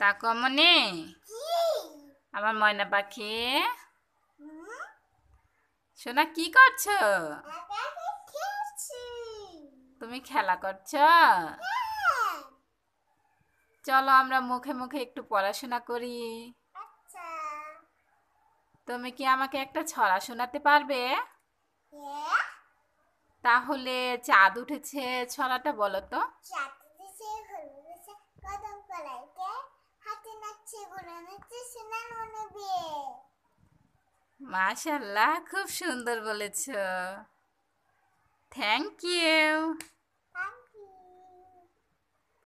তাকমনি আমার ময়না পাখি সোনা কি করছো তুমি খেলা করছো হ্যাঁ। চলো আমরা মুখে মুখে একটু পড়াশোনা করি আচ্ছা। তুমি কি আমাকে একটা ছড়া শোনাতে পারবে হ্যাঁ। তাহলে চাঁদ উঠেছে ছড়াটা বলো তো চাঁদ মাশাল্লাহ খুব সুন্দর বলেছ থ্যাংক ইউ